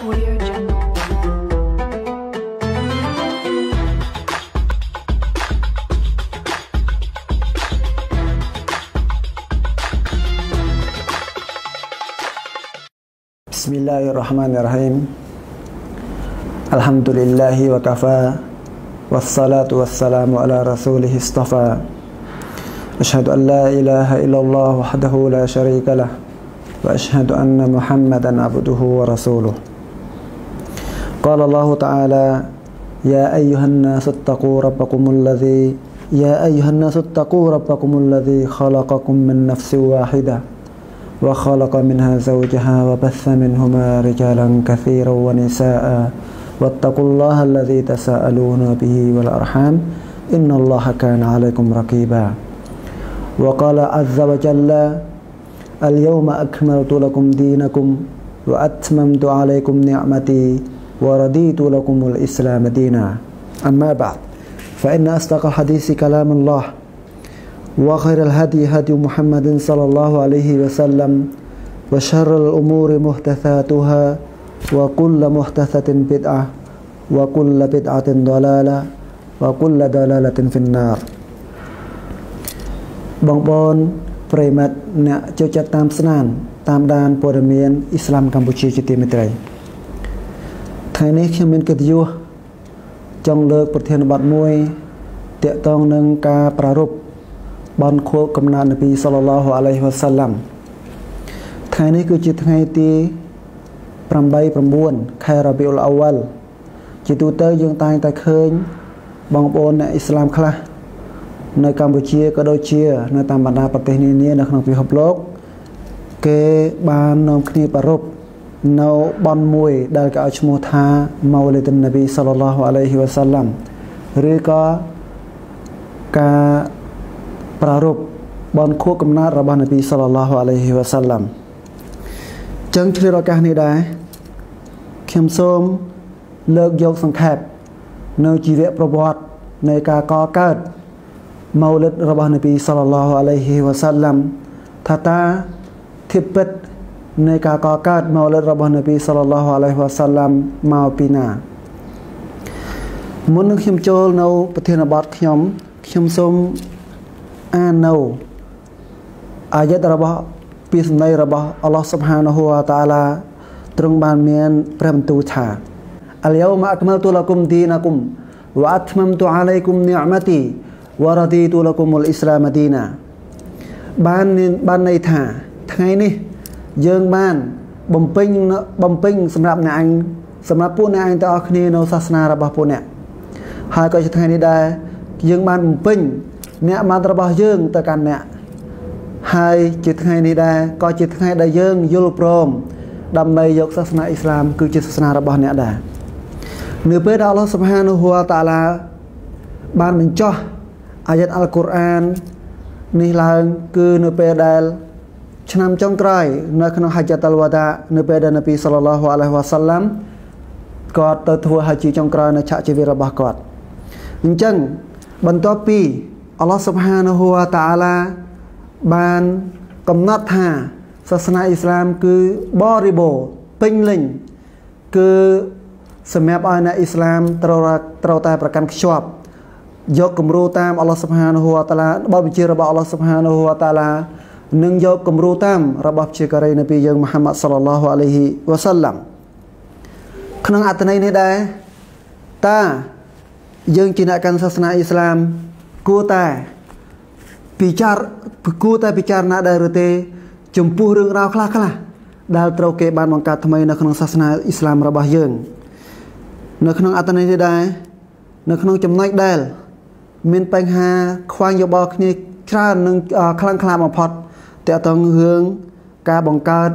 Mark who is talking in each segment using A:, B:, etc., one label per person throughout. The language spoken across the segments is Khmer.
A: بسم الله الرحمن الرحيم الحمد لله وكفى والصلاة والسلام على رسوله اصطفى أشهد أن لا إله إلا الله وحده لا شريك له وأشهد أن محمدا عبده ورسوله قال الله تعالى يا أيها الناس اتقوا ربكم الذي يا أيها الناس اتقوا ربكم الذي خلقكم من نفس واحدة وخلق منها زوجها وبث منهما رجالا كثيرا ونساء واتقوا الله الذي تساءلون به والأرحام إن الله كان عليكم رقيبا وقال عز وجل اليوم أكملت لكم دينكم وأتممت عليكم نعمتي ورديت لكم الإسلام دينا أما بعد فإن أصدق الحديث كلام الله وخير الهدي هدي محمد صلى الله عليه وسلم وشر الأمور محدثاتها وكل محدثة بدعة وكل بدعة ضلالة وكل ضلالة في النار បងប្អូនប្រិមិត្តអ្នកចូលចិត្តតាមស្នានតាមដានព័ត៌មានអ៊ីស្លាមកម្ពុជាជាទីមេត្រីថ្ងៃនេះខ្ញុំមានកិត្តិយសចង់លើកប្រធានបទមួយតាក់ទងនឹងការប្រារព្ធបន់ខួបកំណើតនប៊ីសល្លឡោះអាឡៃហ៊ីវ៉ាសាឡាំថ្ងៃនេះគឺជាថ្ងៃទី8 9ខែរ៉ាប៊ីអ៊ុលអាវ៉ាល់ជាទូទៅយើងតែងតែឃើញ បងប្អូនអ្នកអ៊ីស្លាមខ្លះនៅកម្ពុជាក៏ដូចជា នៅតាមបណ្ដាប្រទេសនានានៅក្នុងពិភពលោកគេបាននាំគ្នាប្រារព្ធនៅបនមួយដែលគេឲ្យឈ្មោះថាម៉ូលីដុនណាប៊ីសល្លឡោះអាឡៃហ៊ីវ៉ាសាឡាំឬក៏ការប្រារព្ធបនខួបកំណើតរបស់នប៊ីសល្លឡោះអាឡៃហ៊ីវ៉ាសាឡាំចឹងឆ្លៀតឱកាសនេះដែរខ្ញុំសូមលើកយកសង្ខេបនៅជីវប្រវត្តិនៃការកកើតម៉ូលិតរបស់នប៊ីសល្លឡោះអាឡៃហ៊ីវ៉ាសាឡាំថាតាធិបិទ្ធនៃការកកើតមូលិតរបស់នប៊ីសល្លឡោះអាឡៃវ៉ាសាឡាំមកពីណាមុននឹងខ្ញុំចូលនៅប្រធានបទខ្ញុំខ្ញុំសូមអាននៅអាយត្តរបស់ពាក្យសម្ដីរបស់អល់ឡោះសុបហានហូវតាឡាទ្រង់បានមានព្រះបន្ទូលថាអលយូមអកមលទូលគុំឌីនគុំវ៉ាអត្មមទូអាឡៃគុំនីអមទីវ៉ារ៉ឌីទូលគុំអ៊ុលអ៊ីស្លាមឌីណាបានបានន័យថាថ្ងៃនេះយើងបានបំពេញបំពេញសម្រាប់អ្នកអញសម្រាប់ពួកអ្នកអញទាំងអស់គ្នានៅសាសនារបស់ពួកអ្នកហើយក៏ជាថ្ងៃនេះដែរយើងបានបំពេញអ្នកបានរបស់យើងទៅកាន់អ្នកហើយជាថ្ងៃនេះដែរក៏ជាថ្ងៃដែលយើងយល់ព្រមដើម្បីយកសាសនាអ៊ីស្លាមគឺជាសាសនារបស់អ្នកដែរនៅពេលដែលអល់ឡោះសុបហានូហ៊ូតាឡាបានបញ្ចោះអាយ៉ាតអល់កូរ៉ាន នេះឡើងគឺនៅពេលដែលឆ្នាំចុងក្រោយនៅក្នុងហច្ចតលវតានៅពេលដែលនប៊ីសល្លឡោះអាឡៃហ៊ីវ៉ាសាឡាំគាត់ទៅធ្វើហច្ចចុងក្រោយនៅឆាកជីវិតរបស់គាត់អញ្ចឹងបន្ទាប់ពីអល់ឡោះសុបហានហូវតាអាឡាបានកំណត់ថាសាសនាអ៊ីស្លាមគឺបរិបូរពេញលេញគឺសម្រាប់ឲ្យអ្នកអ៊ីស្លាមត្រូវត្រូវតែប្រកាន់ខ្ជាប់ យកគំរូតាមអល់ឡោះសុបហានហូវតាអាឡាបទបញ្ជារបស់អល់ឡោះសុបហានហូវតាអាឡានិងយកគំរូតាមរបស់ជាការីនប៊ីយើងមហាម៉ាត់សល្លឡោះអាឡៃហ៊ីវ៉ាសាឡាំក្នុងអត្ថន័យនេះដែរតាយើងជាអ្នកកាន់សាសនាអ៊ីស្លាមគួរតែពិចារគួរតែពិចារណាដែរឬទេ ចំពោះរឿងរ៉ាវខ្លះខ្លះដែលត្រូវគេបានបង្កើតថ្មី នៅក្នុងសាសនាអ៊ីស្លាមរបស់យើងនៅ ក្នុងអត្ថន័យនេះដែរនៅក្នុងចំណុចដែលមានបញ្ហា ខ្វែងយោបល់គ្នាច្រើននិងខ្លាំងខ្លាបំផុតតកតងរឿងការបង្កើត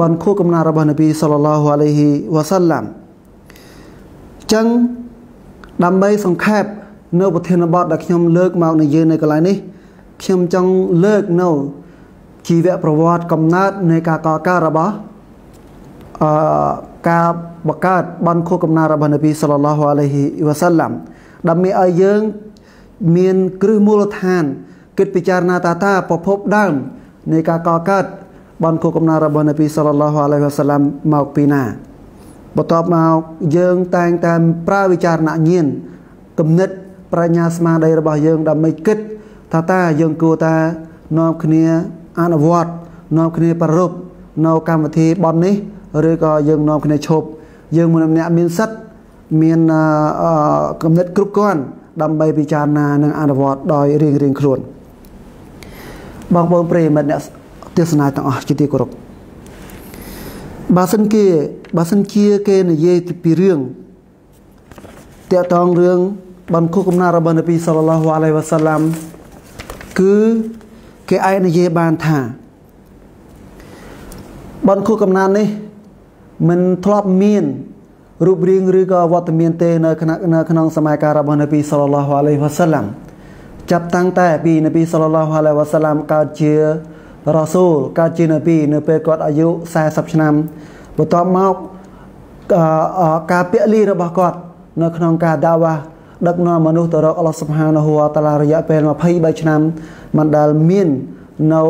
A: បនខួបកំណើតរបស់នប៊ីសល្លឡោះអាឡៃហ៊ីវ៉ាសាឡាំចឹងដើម្បី សង្ខេបនៅប្រធានបទដែលខ្ញុំលើកមកនិយាយនៅកន្លែងនេះខ្ញុំចង់លើកនៅជីវប្រវត្តិកំណើតនៃការកកើតរបស់អឺការបង្កើតបនខួបកំណើតរបស់នប៊ីសល្លឡោះអាឡៃហ៊ីវ៉ាសាឡាំដើម្បីឲ្យយើងមានគ្រឹះមូលដ្ឋាន គិតពិចារណាតាតាប្រភពដើមនៃការកកើតបនគូកំណត់របស់នប៊ីសល្លឡោះអាឡៃហ៊ីវសាឡាមមកពីណាបន្ទាប់មកយើងតែងតែប្រើវិចារណញាណគំនិត ប្រាជ្ញាស្មារតីរបស់យើងដើម្បីគិតថាតើយើងគួរតែនាំគ្នាអនុវត្តនាំគ្នាប្ររពនៅកម្មវិធីបននេះ ឬក៏យើងនាំគ្នាឈប់យើងមនុស្សម្នាក់មានសិទ្ធមានគំនិតគ្រប់គ្រាន់ដើម្បីពិចារណានិងអនុវត្តដោយរៀងៗខ្លួន។បងប្អូនប្រិយមិត្តអ្នកទេសនាទាំងអស់ជាទីគោរពបើសិនគេបើសិនជាគេនិយាយពីរឿងតាក់ទងរឿងបានគុកកំណារបស់នប៊ីសល្លឡោះអាឡៃវ៉ាសាឡាំគឺគេអាចនិយាយបានថាបានគុកកំណានេះមិនធ្លាប់មានរូបរាងឬក៏វត្តមានទេ នៅក្នុងសម័យកាលរបស់នប៊ីសល្លឡោះអាឡៃវ៉ាសាឡាំចាប់តាំងតែពីនប៊ីសលឡោះអាឡៃវ៉ាសាឡាមកើតជារ៉ាស៊ូលកើតជានប៊ីនៅពេលគាត់អាយុ40ឆ្នាំបន្ទាប់មកការពាក់លី របស់គាត់ នៅក្នុងការដាវ៉ាដឹកនាំមនុស្សទៅរកអល់ឡោះសុបហានហូវតាឡារយៈពេល23ឆ្នាំមិនដែលមាននៅ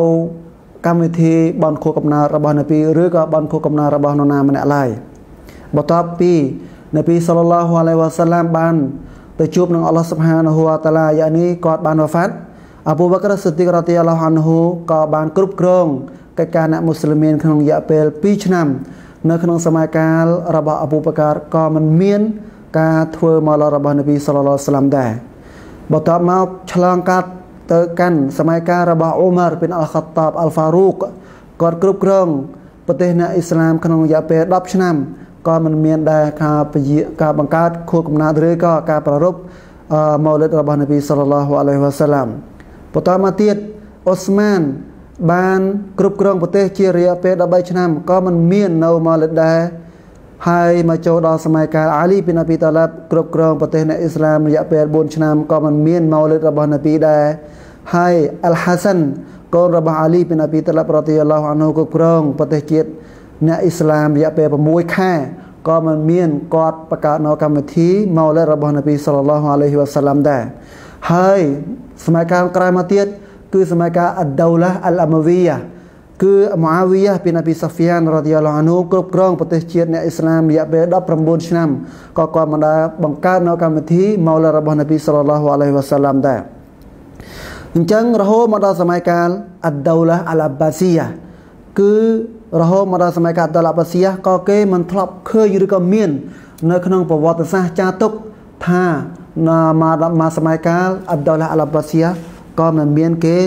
A: កម្មវិធីបនខួបកំណើតរបស់នប៊ីឬក៏បនខួបកំណើតរបស់នរណាម្នាក់ឡើយបន្ទាប់ពីនប៊ីសលឡោះអាឡៃវ៉ាសាឡាមបានទៅជួបនឹងអល់ឡោះសុបហានហូវតាឡាយ៉ានីគាត់បានវ៉ាហ្វាត់អបូបក្រសិទ្ធីករ៉ាទីអាឡោះអានហូក៏បានគ្រប់គ្រងកិច្ចការអ្នកមូស្លីមក្នុងរយៈពេល2ឆ្នាំនៅក្នុងសម័យកាលរបស់អបូបការក៏មិនមានការធ្វើមកលរបស់នប៊ីសល្លឡោះស្លាមដែរបន្ទាប់មកឆ្លងកាត់ទៅកាន់សម័យកាលរបស់អ៊ូម៉ារប៊ីនអល់ខាត់តាបអល់ហ្វារូកគាត់គ្រប់គ្រងប្រទេសអ្នកអ៊ីស្លាម ក្នុងរយៈពេល10ឆ្នាំក៏មិនមានដែរការពយៈការបង្កើតខួបកំណើតឬក៏ការប្រារព្ធម៉ូលិតរបស់នប៊ីសល្លឡោះអាឡៃវ៉ាសាឡាមបន្តមកទៀតអូស្មាន បានគ្រប់គ្រងប្រទេសជារយៈពេល13ឆ្នាំក៏មិនមាននៅម៉ូលិតដែរហើយមកចូលដល់សម័យកាលអាលីពីនប៊ីតាឡាប់គ្រប់គ្រងប្រទេសនៃអ៊ីស្លាមរយៈពេល4ឆ្នាំក៏មិនមានម៉ូលិតរបស់នប៊ីដែរហើយអលហាសានកូនរបស់អាលីពីនប៊ីតាឡាប់រ៉ាឌីយ៉ាឡោះអានហូគ្រប់គ្រងប្រទេសជាតិអ្នកអ៊ីស្លាមរយៈពេល6ខែក៏មិនមានគាត់បង្កើតនៅកម្មវិធីមូលិតរបស់នប៊ីសល្លឡោះអាឡៃហ៊ីវ៉ាសាឡាំដែរហើយសម័យកាលក្រោយមកទៀតគឺសម័យកាល អដូឡាអលអាម៉ាវីយ៉ាគឺម៉ាវីយ៉ាពីនប៊ីសាហ្វៀនរ៉ាឌីយ៉ាឡោះអានូគ្រប់គ្រងប្រទេសជាតិអ្នកអ៊ីស្លាមរយៈពេល19ឆ្នាំក៏គាត់មិនដែរបង្កើតនៅកម្មវិធីមូលិតរបស់នប៊ីសល្លឡោះអាឡៃហ៊ីវ៉ាសាឡាំដែរអញ្ចឹងរហូតមកដល់សម័យកាលអដូឡាអលអាបាស៊ីយ៉ាគឺរហូតមកដល់សម័យកាលដុល្លារបសៀក៏គេមិនធ្លាប់ឃើញឬក៏មាន នៅក្នុងប្រវត្តិសាស្ត្រចាទុកថាណាមកមកសម័យកាលអាប់ដុលឡាអលបាសៀក៏មិនមាន គេ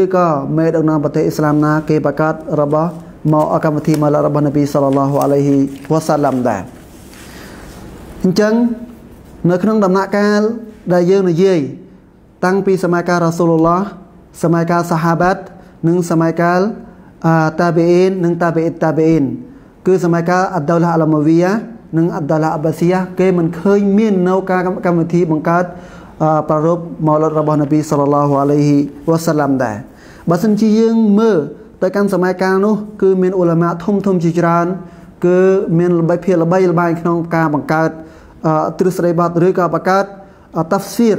A: ឬក៏មេដឹកនាំប្រទេសអ៊ីស្លាមណាគេបង្កើតរបស់ មកអកម្មវិធីមកលរបស់នប៊ីសាឡឡោះអាឡៃហ៊ីវ៉ាសាឡាំដែរអញ្ចឹងនៅក្នុងដំណាក់កាល ដែលយើងនិយាយតាំងពីសម័យកាលរ៉ាស៊ូលឡោះសម័យកាលសាហាបាតនិងសម័យកាលតាបេអ៊ីននិងតាបេអ៊ីតាបេអ៊ីនគឺ សម័យកាលអាដុលឡាអាឡាម៉ាវីយ៉ានិងអាដុលឡាអាបាស៊ីយ៉ាគេមិនឃើញមាននៅការកម្មវិធី បង្កើតប្រារព្ធមរលត់របស់នប៊ីសល្លឡោះអាឡៃហ៊ីវ៉ាសាឡាំដែរបើសិនជាយើងមើលទៅកាន់សម័យកាលនោះ គឺមានអ៊ុលាម៉ាធំធំជាច្រើន គឺមានល្បិចភាល្បីល្បាញក្នុងការបង្កើតទ្រឹស្ដីបទឬក៏បង្កើតតាហ្វស៊ីរ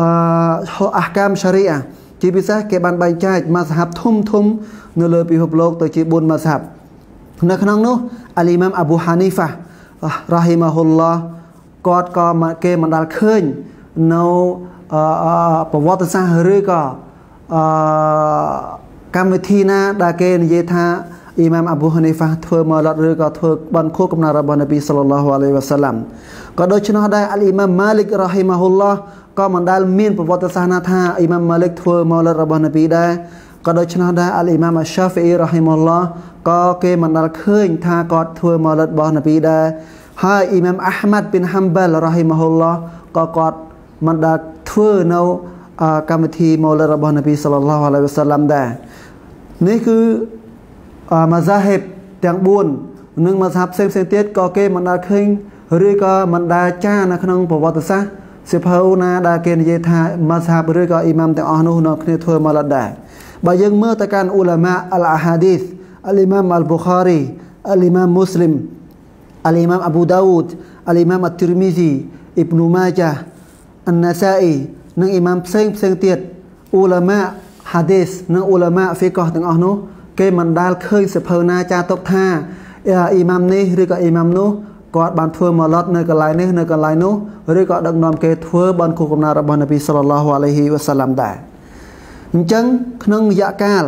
A: អឺអាហកាមសារីអាជាពិសេសគេបានបែងចែកមកសហបធំធំនៅលើពិភពលោកទៅជា4ម៉ាសាប់នៅក្នុងនោះអាលីម៉ាំអាប៊ូហានីហ្វារ៉ាហ៊ីម៉ាហ៊ុលឡោះគាត់ក៏គេមិនដាល់ឃើញនៅប្រវត្តិសាស្ត្រឬក៏អឺកម្មវិធីណាដែលគេនិយាយថាអ៊ីម៉ាមអាប៊ូហានីហ្វាធ្វើមឡតឬក៏ធ្វើបន់ខួបកំណត់របស់នប៊ីសល្លឡោះអាឡៃវ៉ាសាឡាំក៏ដូច្នោះដែរអាលអ៊ីម៉ាមម៉ាលិករ៉ាហ៊ីម៉ាហ៊ុលឡោះក៏មិនដែលមានប្រវត្តិសាស្ត្រណាថាអ៊ីម៉ាមម៉ាលិកធ្វើមឡតរបស់នប៊ីដែរក៏ដូច្នោះដែរអលអ៊ីម៉ាមអាសាហ្វីអ៊ីរ៉ាហ៊ីម៉ុលឡោះក៏គេមិនដល់ឃើញថាគាត់ធ្វើម៉ូលិតរបស់នប៊ីដែរហើយអ៊ីម៉ាមអាហ្មាត់ប៊ីនហាំបាល់រ៉ាហ៊ីម៉ុលឡោះក៏គាត់មិនដល់ធ្វើនៅកម្មវិធីម៉ូលិតរបស់នប៊ីសាឡឡោះអាឡៃវ៉ាសាឡាំដែរនេះគឺម៉ាហ្សាហេបទាំង4និងម៉ាហ្សាបផ្សេងផ្សេងទៀតក៏គេមិនដល់ឃើញឬក៏មិនដែលចារនៅក្នុងប្រវត្តិសាស្ត្រសិភៅណាដែលគេនិយាយថាម៉ាសាបឬក៏អ៊ីម៉ាមទាំងអស់នោះនៅគ្នាធ្វើម៉ូលិតដែរបើយើងមើលទៅកាន់អ៊ូឡាម៉ាអលអាហាឌីសអលីម៉ាមអលប៊ូខារីអលីម៉ាមមូស្លីមអលីម៉ាមអប៊ូដាវូដអលីម៉ាមអត់ទីរមីស៊ីអ៊ីបនូម៉ាជាអានណាសាអ៊ីនិងអ៊ីម៉ាមផ្សេងផ្សេងទៀតអ៊ូឡាម៉ាហាឌីសនិងអ៊ូឡាម៉ាហ្វីកោះទាំងអស់នោះគេមិនដែលឃើញសភៅណាចាទុកថាអ៊ីម៉ាមនេះឬក៏អ៊ីម៉ាមនោះគាត់បានធ្វើមកឡត់នៅកន្លែងនេះនៅកន្លែងនោះឬក៏ដឹកនាំគេធ្វើបានគូកំណត់របស់នប៊ីសល្លឡោះអាឡៃហ៊ីវ៉ាសាឡាំដែរអញ្ចឹងក្នុងរយៈកាល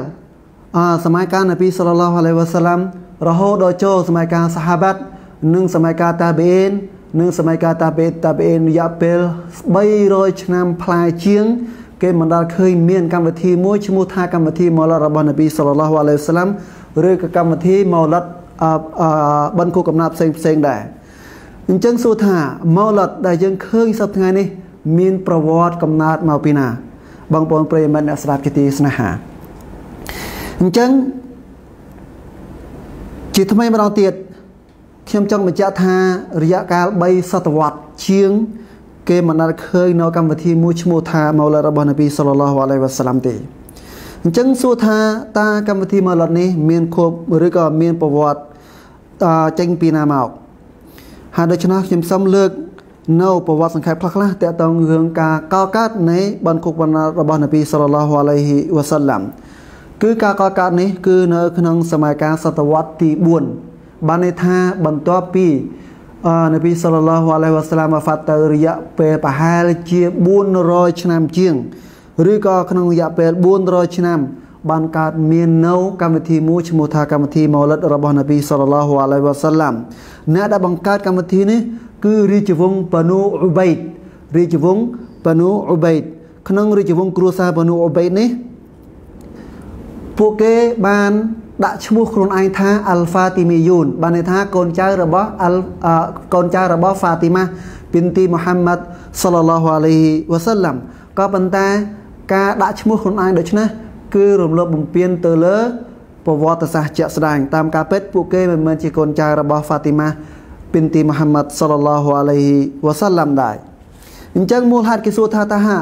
A: សម័យកាលនប៊ីសល្លឡោះអាឡៃវ៉ាសាឡាំរហូតដល់ចូលសម័យកាលសាហាបាត់និងសម័យកាលតាបេននិងសម័យកាលតាបេតាបេនរយៈពេល300ឆ្នាំផ្លាយជាង គេមិនដល់ឃើញមានកម្មវិធីមួយឈ្មោះថាកម្មវិធីម៉ូឡាត់របស់នប៊ីសល្លឡោះអាឡៃវ៉ាសាឡាំឬក៏កម្មវិធីម៉ូឡាត់បិណ្ឌគូកំណត់ផ្សេងផ្សេងដែរអញ្ចឹងសួរថាម៉ូឡាត់ដែលយើងឃើញសប្តាហ៍ថ្ងៃនេះមានប្រវត្តិកំណត់មកពីណាបងប្អូនប្រិយមិត្តអ្នកស្ដាប់ជាទីស្នេហាអញ្ចឹងជាថ្មីម្ដងទៀតខ្ញុំចង់បញ្ជាក់ថារយៈកាល3សតវត្សជាង គេមិនដែលឃើញនៅកម្មវិធីមួយឈ្មោះថាម៉ូឡារបស់នប៊ីសល្លឡោះអាឡៃវ៉ាសាឡាំទេអញ្ចឹងសួរថាតើកម្មវិធីម៉ូឡានេះមានខបឬក៏មានប្រវត្តិតើចេញពីណាមកហើយដូច្នេះខ្ញុំសូមលើកនៅប្រវត្តិសង្ខេបខ្លះខ្លះតកតងរឿងការកកើតនៃបណ្ឌគុកបណ្ណារបស់នប៊ីសល្លឡោះអាឡៃហ៊ីវ៉ាសាឡាំគឺការកកើតនេះគឺនៅក្នុងសម័យកាលសតវត្សទី4បានន័យថាបន្ទាប់ពីនប៊ីសល្លឡោះអាឡៃវ៉ាសាឡាមហ្វាត់ទៅរយៈពេលប្រហែលជា400ឆ្នាំជាងឬក៏ក្នុងរយៈពេល400ឆ្នាំបានកើតមាន នៅ កម្មវិធីមួយឈ្មោះថាកម្មវិធីម៉ូលិតរបស់នប៊ីសល្លឡោះអាឡៃវ៉ាសាឡាមអ្នកដែលបង្កើតកម្មវិធីនេះគឺរាជវង្សបានូអ៊ុបៃតរាជវង្សបានូអ៊ុបៃតក្នុងរាជវង្សគ្រួសារបានូអ៊ុបៃតនេះពួកគេបាន ដាក់ឈ្មោះខ្លួនឯងថាអាល់ហ្វាទីមីយូនបានន័យថាកូនចៅរបស់អាល់កូនចៅរបស់ហ្វាទីម៉ាពីនទីមូហាំម៉ាត់សាឡឡោះអាឡៃវ៉ាសាឡាំក៏ប៉ុន្តែ ការដាក់ឈ្មោះខ្លួនឯងដូច្នេះគឺរំលោភបំពានទៅលើប្រវត្តិសាស្ត្រជាក់ស្ដែងតាមការពិតពួកគេមិនមែនជាកូនចៅរបស់ហ្វាទីម៉ាពីនទីមូហាម៉ាត់សល្លាហ៍អាឡៃវ៉ាសាឡាំដែរអញ្ចឹងមូលហេតុគេសួរថាតាហា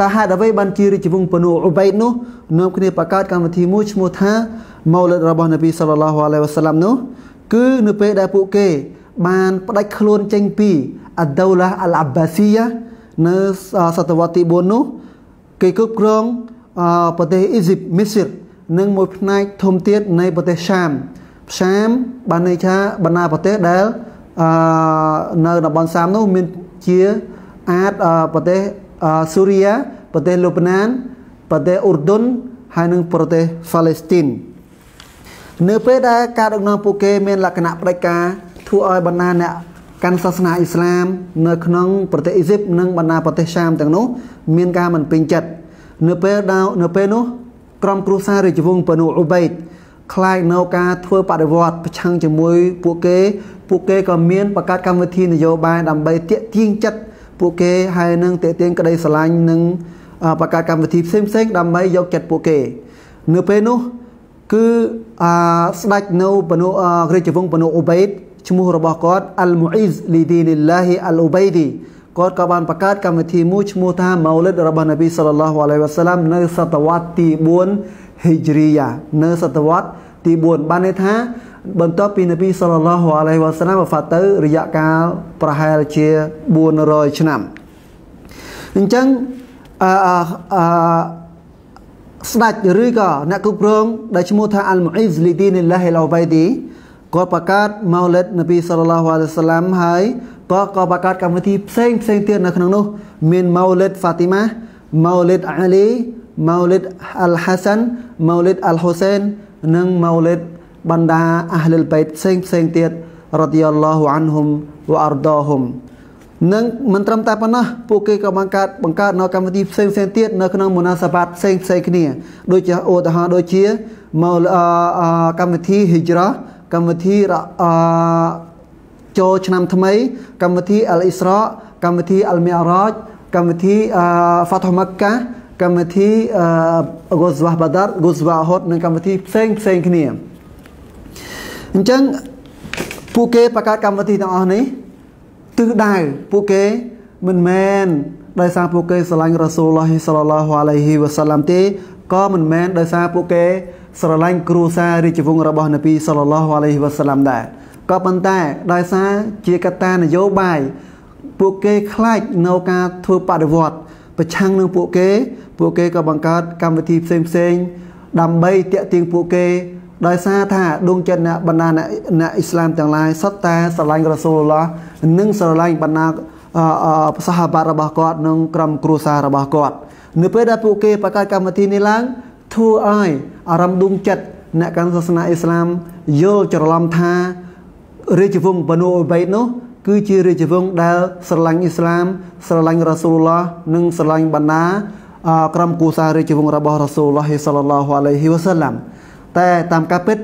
A: តាហេតុអ្វីបានជារាជវង្សបនូអ៊ុបៃតនោះនាំគ្នាបង្កើតកម្មវិធីមួយឈ្មោះថាម៉ូលិតរបស់នប៊ីសល្លាហ៍អាឡៃវ៉ាសាឡាំនោះគឺនៅពេលដែលពួកគេបានផ្ដាច់ខ្លួនចេញពីអាដូឡាអាល់អាបាស៊ីយ៉ានៅសតវត្សទី4នោះគេគ្រប់គ្រងប្រទេសអ៊ីស៊ីបមីស៊ីរនិងមួយផ្នែកធំទៀតនៃប្រទេសសាមសាមបានន័យថាបណ្ដាប្រទេសដែលអឺនៅតំបន់សាមនោះមានជាអាចប្រទេសស៊ូរីយ៉ាប្រទេសលូបណានប្រទេសអ៊ុរឌុនហើយនិងប្រទេសប៉ាឡេស្ទីននៅពេលដែលការដឹកនាំពួកគេមាន លក្ខណៈផ្ដាច់ការធ្វើឲ្យបណ្ដាអ្នកកាន់សាសនាអ៊ីស្លាម នៅក្នុងប្រទេសអ៊ីស៊ីបនិងបណ្ដាប្រទេសសាមទាំងនោះ មានការមិនពេញចិត្តនៅពេលនៅពេលនោះក្រុមគ្រួសាររាជវង្សបនុអ៊ុបៃតคล้ายនៅការធ្វើបដិវត្តប្រឆាំងជាមួយ ពួកគេ ពួកគេក៏មានបង្កើតកម្មវិធី នយោបាយដើម្បីទាក់ទាញចិត្តពួកគេហើយនឹងទាក់ទាញក្តីស្រឡាញ់និងបង្កើតកម្មវិធីផ្សេងៗដើម្បីយកចិត្តពួកគេនៅពេលនោះគឺអាស្ដេចនៅបនុរាជវង្សបនុអូបេតឈ្មោះរបស់គាត់អលមូអ៊ីសលីឌីនីឡាហ៊ីអលអូបេឌីគាត់ក៏បានបង្កើតកម្មវិធីមួយឈ្មោះថាម៉ោលិតរបស់នប៊ីសាឡឡោះអាឡៃវ៉ាសាឡាមនៅសតវត្សទី4ហិជ្រីយ៉ានៅ សតវត្សទី4បានន័យថា បន្ទាប់ពីនប៊ីសល្លឡោះអាឡៃវ៉ាសឡាមវ៉ាត់ទៅ រយៈកាល ប្រហែលជា400ឆ្នាំអញ្ចឹងអឺអឺស្ដេចឬក៏អ្នកគ្រប់គ្រងដែលឈ្មោះថាអលមូអ៊ីសលីឌីនីឡាហិលអូវៃឌីគាត់បង្កើតម៉ោលិតនប៊ីសល្លឡោះអាឡៃវ៉ាសឡាមហើយគាត់ក៏បង្កើតកម្មវិធីផ្សេងផ្សេងទៀតនៅក្នុងនោះមានម៉ោលិតហ្វាទីម៉ាម៉ោលិតអាលីម៉ូលីតអលហាសានម៉ូលីតអលហ៊ូសែននិងម៉ូលីតបណ្ដាអះលិលបេតផ្សេងផ្សេងទៀតរ៉ាឌីយ៉ាឡោះអានហ៊ុមវ៉ាអរដោហ៊ុមនឹងមិនត្រឹមតែប៉ុណ្ណោះពួកគេក៏បានកើតបង្កើតនៅកម្មវិធីផ្សេងផ្សេងទៀតនៅក្នុងមុណាសាបាតផ្សេងផ្សេងគ្នាដូចជាឧទាហរណ៍ដូចជាម៉ូលកម្មវិធីហិជ្រ៉ាកម្មវិធីអចូលឆ្នាំថ្មី កម្មវិធី អលអ៊ីស្រ៉ាកម្មវិធី អលមីអរ៉ាជកម្មវិធីហ្វាតម៉ាកាកម្មវិធីអឺ Gozwa Badar Gozwa Ahot និងកម្មវិធីផ្សេងផ្សេងគ្នាអញ្ចឹងពួកគេបង្កើតកម្មវិធីទាំងអស់នេះទិសដៅពួកគេមិនមែនដោយសារពួកគេស្រឡាញ់រ៉ាស៊ូលឡោះសល្លឡោះអាឡៃហ៊ីវ៉ាសាឡាំទេក៏មិនមែនដោយសារពួកគេស្រឡាញ់គ្រួសាររាជវង្សរបស់នប៊ីសល្លឡោះអាឡៃហ៊ីវ៉ាសាឡាំដែរក៏ប៉ុន្តែដោយសារជាកត្តានយោបាយពួកគេខ្លាចនៅការធ្វើបដិវត្ត ប្រឆាំងនឹងពួកគេពួកគេក៏បង្កើតកម្មវិធីផ្សេងផ្សេងដើម្បីតាក់ទាញពួកគេ ដោយសារថាដួងចិត្តអ្នកបណ្ដាអ្នកអ៊ីស្លាមទាំងឡាយសុទ្ធតែស្រឡាញ់រ៉ាស៊ូលឡោះនិងស្រឡាញ់បណ្ដាប្រសាហបារបស់គាត់ និងក្រុម គ្រួសាររបស់គាត់ នៅពេលដែលពួកគេបង្កើតកម្មវិធីនេះឡើងធ្វើឲ្យអារម្មណ៍ដួងចិត្តអ្នកកាន់សាសនាអ៊ីស្លាមយល់ច្រឡំថារាជវង្សបនូអ៊ុបៃនោះ គឺជារាជវង្សដែលស្រឡាញ់អ៊ីស្លាមស្រឡាញ់រ៉ាស៊ូលឡោះនិងស្រឡាញ់បណ្ដាក្រុមគូសាររាជវង្សរបស់រ៉ាស៊ូលឡោះសាឡឡោះអាឡៃហ៊ីវ៉ាសាឡាំ តែតាមការពិត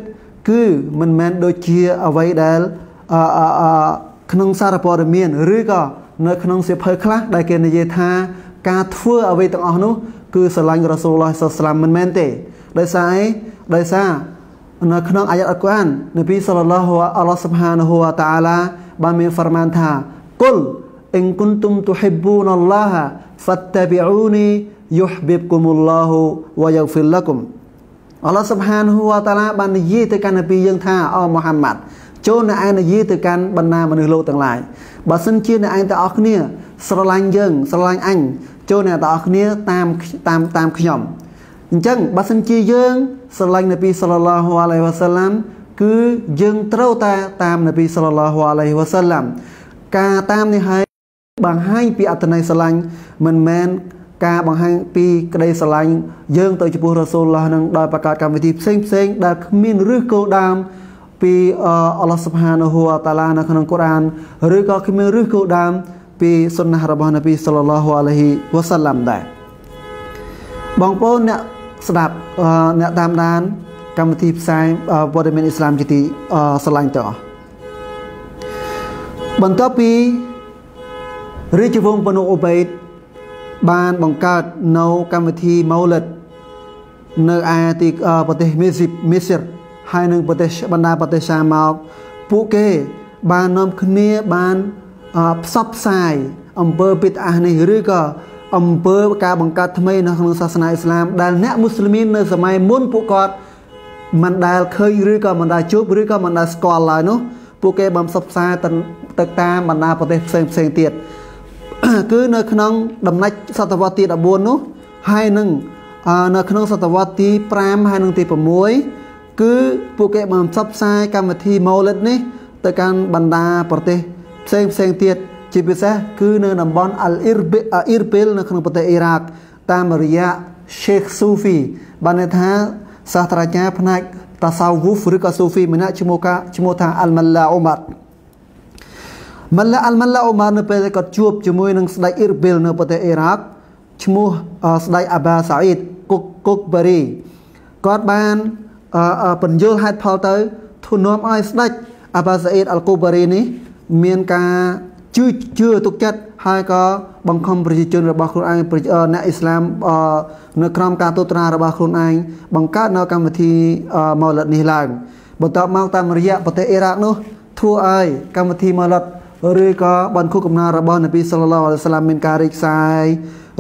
A: គឺមិនមែនដូចជាអ្វីដែលក្នុងសារព័ត៌មានឬក៏នៅក្នុងសៀវភៅខ្លះដែលគេនិយាយថាការធ្វើអ្វីទាំងអស់នោះ គឺស្រឡាញ់រ៉ាស៊ូលឡោះសាឡាំមិនមែនទេដោយសារអីដោយសារនៅក្នុងអាយ៉ាតអល់កុរអាននប៊ីសាឡឡោះអាឡោះស៊ុបហានហូវតាអាឡាបានមានហ្វរម៉ានថាគុលអ៊ីនគុនទុំទូហ៊ីបប៊ូនអល់ឡាហ្វតាប៊ីអ៊ូនីយុហបៀបគុមុលឡោហូវយ៉ាហ្វីលឡាគុមអល់ឡោះសុបហានហូវតាឡាបាននិយាយទៅកាន់នប៊ីយើងថាអូមូហាម៉ាត់ចូលអ្នកឯងនិយាយទៅកាន់បណ្ដាមនុស្សលោកទាំងឡាយបើសិនជាអ្នកឯងទាំងអស់គ្នាស្រឡាញ់យើង ស្រឡាញ់អញចូលអ្នកទាំងអស់គ្នាតាមតាមតាមខ្ញុំអញ្ចឹងបើសិនជាយើង ស្រឡាញ់នប៊ីសល្លឡោះអាឡៃវ៉ាសាឡាមគឺយើងត្រូវតែតាមនប៊ីសល្លឡោះអាឡៃវ៉ាសាឡាមការតាមនេះហើយបង្ហាញពីអត្ថន័យស្រឡាញ់មិនមែនការបង្ហាញពីក្តីស្រឡាញ់យើងទៅចំពោះរ៉ាសូលឡោះនឹងដោយបង្កើតកម្មវិធីផ្សេងផ្សេងដែលគ្មានឬគោលដើមពីអល់ឡោះសុបហានហូតាឡានៅក្នុងកូរ៉ានឬក៏គ្មានឬគោលដើមពីសុនណះរបស់នប៊ីសល្លឡោះអាឡៃហ៊ីវ៉ាសាឡាំដែរបងប្អូនអ្នកស្ដាប់អ្នកតាមដាន កម្មវិធីផ្សាយព័ត៌មានអ៊ីស្លាមជាទីស្រឡាញ់ទាំងអស់បន្ទាប់ពីរាជវង្សបនុអ៊ុបៃតបានបង្កើតនៅកម្មវិធីម៉ូលិត នៅឯទីប្រទេសមីស៊ីមីស៊ីរហើយនឹងប្រទេសបណ្ដាប្រទេសសាមកពួកគេបាននាំគ្នាបានផ្សព្វផ្សាយអំពើបិទអាសនេះឬក៏អំពើការបង្កើតថ្មីនៅក្នុងសាសនាអ៊ីស្លាមដែលអ្នកមូស្លីមនៅសម័យមុនពួកគាត់មិនដែលឃើញឬក៏មិនដែលជួបឬក៏មិនដែលស្គាល់ឡើយនោះ ពួកគេបានផ្សព្វផ្សាយទៅតាមបណ្ដាប្រទេសផ្សេងផ្សេងទៀតគឺនៅ ក្នុងដំណាច់សតវត្សទី14នោះ ហើយនឹងនៅក្នុង សតវត្សទី5ហើយនឹងទី6គឺពួកគេបានផ្សព្វផ្សាយកម្មវិធីម៉ូលិតនេះ ទៅកាន់បណ្ដា ប្រទេសផ្សេងផ្សេងទៀតជាពិសេសគឺនៅតំបន់អល់អ៊ីរបអ៊ីរពីលនៅក្នុងប្រទេសអ៊ីរ៉ាក់តាមរយៈ Sheikh Sufi បានន័យថា សាស្ត្រាចារ្យផ្នែកតាសាវូហ្វឬក៏ Sufi ម្នាក់ឈ្មោះកាឈ្មោះថា Al-Malla Umar ម៉ាឡាអាល់ម៉ាឡាអូម៉ាននៅពេលដែលគាត់ជួបជាមួយនឹងស្ដេចអ៊ីរប៊ីលនៅប្រទេសអ៊ីរ៉ាក់ឈ្មោះស្ដេចអាបាសាអ៊ីតគុកគុកបារីគាត់បានបញ្យល់ហេតុផលទៅទូនាំឲ្យស្ដេចអាបាសាអ៊ីតអល់គូបារីនេះមានការជឿជឿទុកចិត្តហើយក៏បង្ខំប្រជាជនរបស់ខ្លួនឯងអ្នកអ៊ីស្លាមនៅក្រោមការទូតត្រារបស់ខ្លួនឯងបង្កើតនៅកម្មវិធីម៉ូលិតនេះឡើងបន្ទាប់មកតាមរយៈប្រទេសអ៊ីរ៉ាក់នោះធ្វើឲ្យកម្មវិធីម៉ូលិតឬក៏បានគូកំណត់របស់នប៊ីសុលឡាហ៍អាឡៃសាឡាមមានការរីកសាយ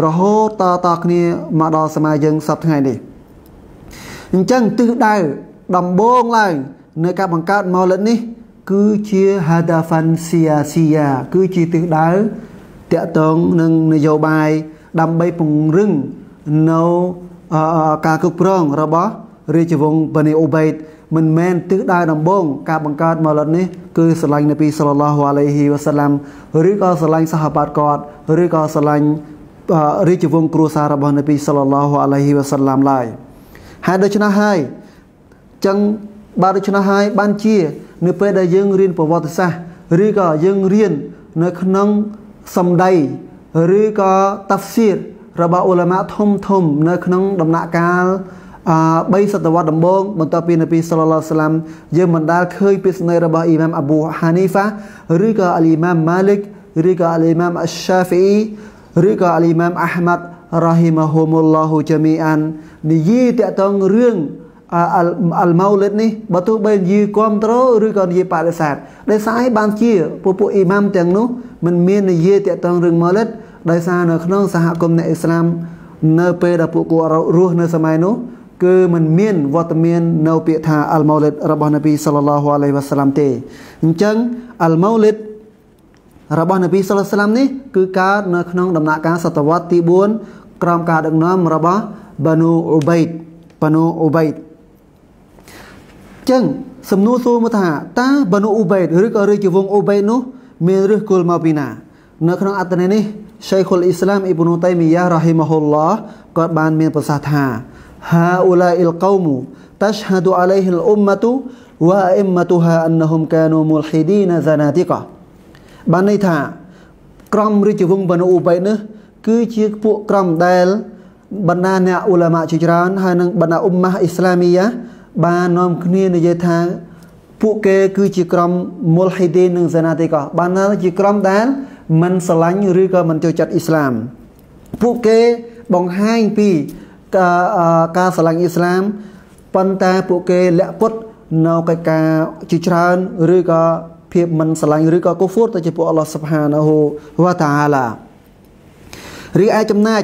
A: រហូតតតគ្នាមកដល់សម័យយើងសពថ្ងៃនេះអញ្ចឹងទិសដៅដំបូងឡើងនៅការបង្កើតម៉ូលិតនេះ គឺជា hadafan siasia គឺជាទិសដៅតាក់ទងនឹងនយោបាយដើម្បីពង្រឹងនៅការគ្រប់គ្រងរបស់រាជវង្សបានីអូបេតមិនមែនទិសដៅដំបូងការបង្កើតម៉ូឡុតនេះគឺស្រឡាញ់នប៊ីសល្លឡោះអាឡៃហ៊ីវ៉ាសាឡាំឬក៏ស្រឡាញ់សាហាបាតគាត់ឬក៏ស្រឡាញ់រាជវង្សគ្រួសាររបស់នប៊ីសល្លឡោះអាឡៃហ៊ីវ៉ាសាឡាំឡើយហើយដូច្នេះហើយចឹងបើដូច្នេះហើយបានជា នៅពេលដែលយើងរៀនប្រវត្តិសាស្ត្រឬក៏យើងរៀននៅក្នុងសម្ដីឬក៏តាហ្វស៊ីររបស់អ៊ុលាម៉ាធំធំនៅក្នុង ដំណាក់កាល3សតវត្សដំបូងបន្ទាប់ពីនប៊ីសុលឡាហ៍សាឡាមយើងមិនដែលឃើញពីស្នេហ៍របស់អ៊ីម៉ាមអាប៊ូហានីហ្វាឬក៏អ៊ីម៉ាមម៉ាលិកឬក៏អ៊ីម៉ាមអាស្សាហ្វីឬក៏អ៊ីម៉ាមអាហ្មាត់រ៉ាហ៊ីម៉ាហ៊ូមុលឡាហ៊ូជាមីអាននិយាយតាក់ទងរឿងអលម៉ោលិតនេះបើទោះបីនិយាយគ្រប់ត្រូលឬក៏និយាយបដិសេធដោយសារឯបានជាពួកពួកអ៊ីម៉ាមទាំងនោះមិនមាននិយាយតាក់ទងរឿងម៉ោលិតដោយសារនៅក្នុងសហគមន៍អ្នកអ៊ីស្លាម នៅ ពេលដែលពួកគាត់រស់នៅសម័យនោះគឺมันមានវត្តមាននៅ ពាក្យថាអល់ម៉ូលិតរបស់នប៊ីសល្លឡោះអាឡៃវ៉ាសាឡាំទេអញ្ចឹងអល់ម៉ូលិតរបស់នប៊ីសល្លឡោះសាឡាំនេះគឺកើតនៅក្នុងដំណាក់កាលសតវត្សទី4ក្រោមការដឹកនាំរបស់បានូអ៊ូបៃតបានូអ៊ូបៃតអញ្ចឹងសំណួរសួរមកថាតើបានូអ៊ូបៃតឬក៏រាជវង្សអ៊ូបៃតនោះមានឫសគល់មកពីណា នៅក្នុងអត្តន័យនេះ Sheikh al-Islam Ibn Taymiyyah rahimahullah គាត់បាន មានប្រសាសន៍ថា هؤلاء القوم تشهد عليه الأمة وأئمتها أنهم كانوا ملحدين زنادقة បានន័យថា ក្រុមរាជវង្សបនូអ៊ូបៃនេះគឺជាពួកក្រុមដែល បណ្ដាអ្នកអ៊ូឡាម៉ាជាច្រើនហើយនិងបណ្ដាអ៊ុមម៉ាអ៊ីស្លាមីយ៉ាបាននាំគ្នានិយាយថាពួកគេ គឺជាក្រុមមុលហ៊ីឌីននិងសាណាតិកោបានណាជាក្រុមដែល មិនស្រឡាញ់ឬក៏មិនចូលចិត្តអ៊ីស្លាមពួកគេបង្ហាញពីការស្រឡាញ់អ៊ីស្លាមប៉ុន្តែពួកគេលាក់ពុតនៅកិច្ចការជាច្រើនឬក៏ភាពមិនស្រឡាញ់ឬក៏កូហ្វូរទៅជាពួកអល់ឡោះសុបហានាហូវតាអាឡារីឯចំណាច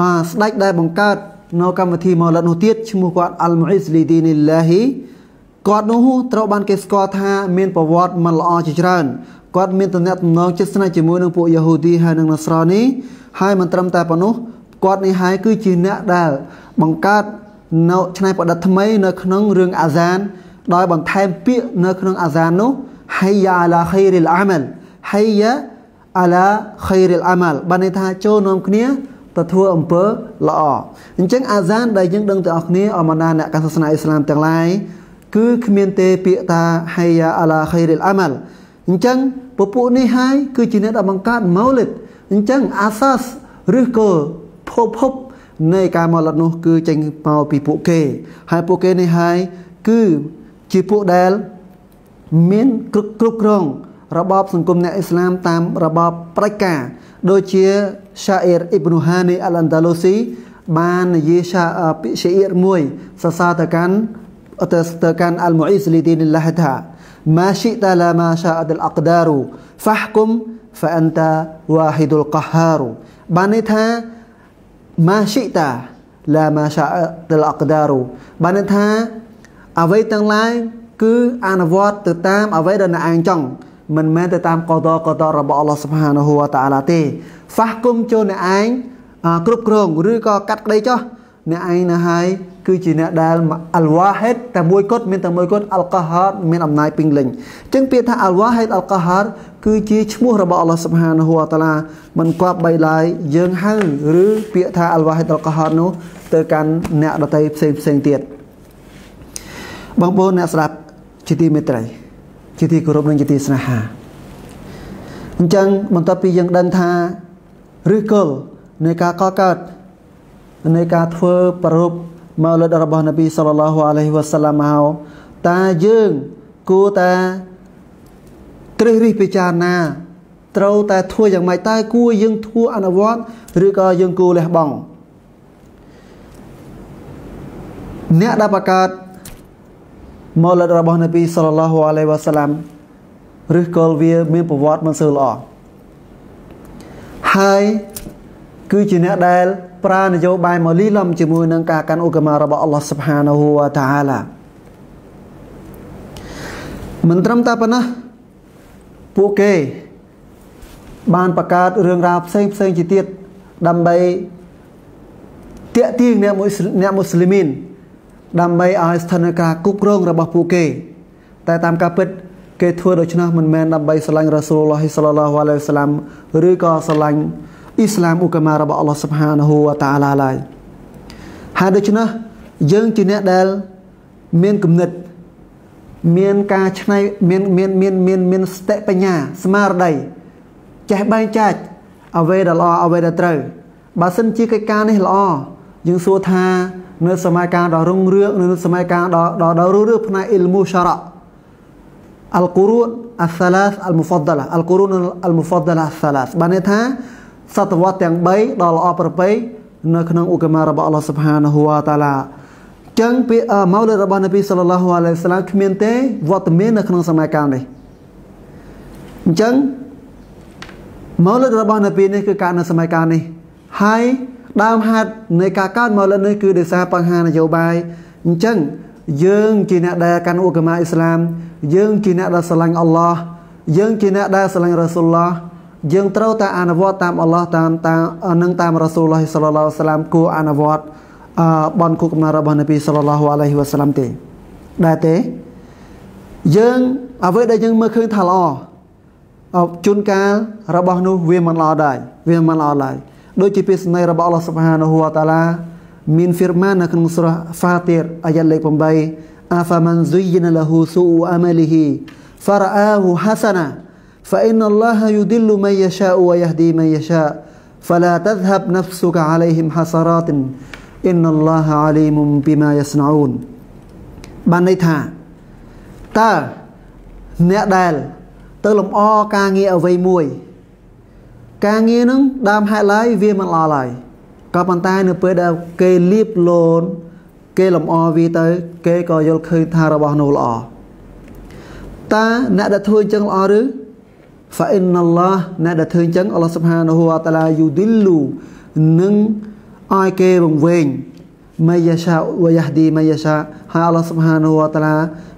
A: អាស្ដេចដែលបង្កើតនៅកម្មវិធីម៉ូឡាត់នោះទៀតឈ្មោះគាត់អល់មុអ៊ីសលីឌីនីឡាហ៊ីគាត់នោះ ត្រូវបានគេស្គាល់ថាមានប្រវត្តិមិនល្អជាច្រើនគាត់មានតំណែងជិតស្និទ្ធជាមួយនឹងពួកយេហូឌីហើយនិងណាស្រានីហើយមិនត្រឹមតែប៉ុណ្ណោះគាត់នេះហើយគឺជាអ្នកដែលបង្កើតនៅឆ្នៃប្រឌិតថ្មីនៅក្នុងរឿងអាហ្សានដោយបន្ថែមពាក្យនៅក្នុងអាហ្សាននោះ Hayya ala khairil amal Hayya ala khairil amal បានន័យថាចូលនាំគ្នាទៅធ្វើអំពើល្អអញ្ចឹងអាហ្សានដែលយើងដឹងទាំងអស់គ្នាអមណាអ្នកកាន់សាសនាអ៊ីស្លាមទាំងឡាយគឺគ្មានទេពាក្យថា Hayya ala khairil amal អញ្ចឹងពពួកនេះហើយគឺជាអ្នកដែលបង្កើតម៉ូលិតអញ្ចឹងអាសាសឬក៏ភពភពនៃការមកលត់នោះគឺចេញមកពីពួកគេហើយពួកគេនេះហើយគឺជាពួកដែល មានគ្រប់គ្រប់គ្រងរបបសង្គមអ្នកអ៊ីស្លាមតាមរបបប្រាច់ការ ដូចជាសាអ៊ីរអ៊ីប៊ុនហានីអាល់អន្តាលូស៊ីបាននិយាយសាពាក្យសាអ៊ីរមួយសរសើរទៅកាន់ទៅទៅកាន់អល់មូអ៊ីសលីឌីនឡាហថាម៉ាស៊ីតាឡាម៉ាសាអដលអកដារូហ្វាហ្គុមហ្វាអន្តាវ៉ាហ៊ីឌុលកហារូបានន័យថាម៉ាស៊ីតាឡាម៉ាសាតលអកដារូបានន័យថាអ្វីទាំងឡាយគឺអនុវត្តទៅតាមអ្វីដែលអ្នកឯងចង់មិនមែនទៅតាមកតកតរបស់អល់ឡោះសុបហានហូវតាអាឡាទេហ្វាគុំចូលអ្នកឯងគ្រប់គ្រងឬក៏កាត់ក្តីចោះអ្នកឯងណាហើយគឺជាអ្នកដែលអលវ៉ាហិតតែមួយគត់មានតែមួយគត់អល់កាហាតមានអំណាចពេញលេញអញ្ចឹងពាក្យថាអលវ៉ាហិតអល់កាហាតគឺជាឈ្មោះរបស់អល់ឡោះសុបហានហូវតាឡាមិនគប្បីឡើយយើងហៅឬពាក្យថាអលវ៉ាហិតអល់កាហាតនោះ ទៅកាន់អ្នកដតីផ្សេងផ្សេងទៀតបងប្អូនអ្នកស្ដាប់ជាទីមេត្រី ជាទីគោរពនិងជាទីស្នេហាអញ្ចឹងបន្ទាប់ពីយើងដឹងថាឬគល់នៃការកកើតនៃការធ្វើប្រពម៉ៅលិតរបស់នប៊ីសល្លឡោះអាឡៃវ៉ាសាឡាមហៅតើយើងគួរតែត្រិះរិះពិចារណាត្រូវតែធ្វើយ៉ាងម៉េចតើគួរយើងធ្វើអនុវត្តឬក៏យើងគួរលះបង់អ្នកដែលបង្កើតម៉ូលិតរបស់នប៊ីសល្លឡោះអាឡៃវ៉ាសាឡាមឬក៏វាមានប្រវត្តិមិនសូវល្អហើយគឺជាអ្នកដែលប្រើនយោបាយមកលីលំជាមួយនឹងការកាន់ឧបមារបស់អល់ឡោះសុបហានាហ៊ូវតាអាឡាមិនត្រឹមតែប៉ុណ្ណោះពួកគេបានបង្កើតរឿងរ៉ាវផ្សេងផ្សេងជាទៀតដើម្បីតាក់ទាញអ្នកអ្នកមូស្លីមីនដើម្បីឲ្យស្ថានភាពគ្រប់គ្រងរបស់ពួកគេ តែតាមការពិតគេធ្វើដូច្នោះមិនមែនដើម្បីស្រឡាញ់រ៉ាស៊ូលឡោះសាឡឡោះអាឡៃសាឡាមឬក៏ស្រឡាញ់អ៊ីស្លាមឧបមារបស់អល់ឡោះសុបហានហូវតាឡាឡើយហើយដូច្នេះយើងជាអ្នកដែលមានគំនិត មានការឆ្នៃមានមានមានមានមានសតិបញ្ញា ស្មារតីចេះបែងចែកអ្វីដែលល្អអ្វីដែលត្រូវបើសិនជាកិច្ចការនេះល្អយើងសួរថានៅសម័យកាលដ៏រុងរឿងនៅសម័យកាលដ៏ដ៏រុងរឿងផ្នែកអ៊ីលមូសារ៉ាអលកូរូនអាសាឡាសអលមូហ្វាដឡាអលកូរូនអលមូហ្វាដឡាអាសាឡាសបានន័យថាសតវត្សទាំង3ដ៏ល្អប្រពៃនៅក្នុងឧបមារបស់អល់ឡោះស៊ុបហានហូវតាឡាចឹងពាក្យម៉ោលិតរបស់នប៊ីសល្លឡោះអាឡៃសាឡាមគ្មានទេវត្តមាននៅក្នុងសម័យកាលនេះអញ្ចឹងម៉ោលិតរបស់នប៊ីនេះគឺកើតនៅសម័យកាលនេះហើយដើមហេតុនៃការកើតម៉ោលិតនេះគឺដោយសារបញ្ហានយោបាយអញ្ចឹងយើងជាអ្នកដែលកាន់ឧបមាអ៊ីស្លាមយើងជាអ្នកដែលស្រឡាញ់អល់ឡោះយើងជាអ្នកដែលស្រឡាញ់រ៉ាស៊ូលឡោះយើងត្រូវតែអនុវត្តតាមអល់ឡោះតាមតាមនិងតាមរ៉ាស៊ូលឡោះសល្លឡោះសាឡាមគួរអនុវត្តអបនគូកំណត់របស់នប៊ីសល្លឡោះអាឡៃហ៊ីវ៉ាសាឡាមទេដែរទេយើងអ្វីដែលយើងមើលឃើញថាល្អជួនកាលរបស់នោះវាមិនល្អដែរវាមិនល្អឡើយដូចជាពាក្យសម្ដីរបស់អល់ឡោះស៊ុបហានហ៊ូវតាឡាមានហ្វីរម៉ាននៅក្នុងសូរ៉ាហ្វាទីរអាយ៉ាលេខ8អាហ្វាម៉ាន់ស៊ុយយិនលហ៊ូស៊ូអាម៉ាលីហ៊ីហ្វារ៉ាហ៊ូហាសាណា فإن الله يدل من يشاء ويهدي من يشاء فلا تذهب نفسك عليهم حسرات إن الله عليم بما يصنعون បានន័យថាតើអ្នកដែលទៅលំអការងារអ្វីមួយ ការងារនឹងដើមហេតុឡើយវាមិនល្អឡើយក៏ប៉ុន្តែនៅពេលដែលគេលៀបលូនគេលំអវាទៅគេក៏យល់ឃើញថារបស់នោះល្អតើអ្នកដែលធ្វើអញ្ចឹងល្អឬហ្វាអ៊ីនណាឡាអ្នកដែលធ្វើអញ្ចឹងអល់ឡោះស៊ុបហានហូវតាឡាយូឌីលលូនឹងឲ្យគេបង្វែងម៉ៃយ៉ាសាវយ៉ាហឌីម៉ៃយ៉ាសាហើយអល់ឡោះស៊ុបហានហូវតាឡា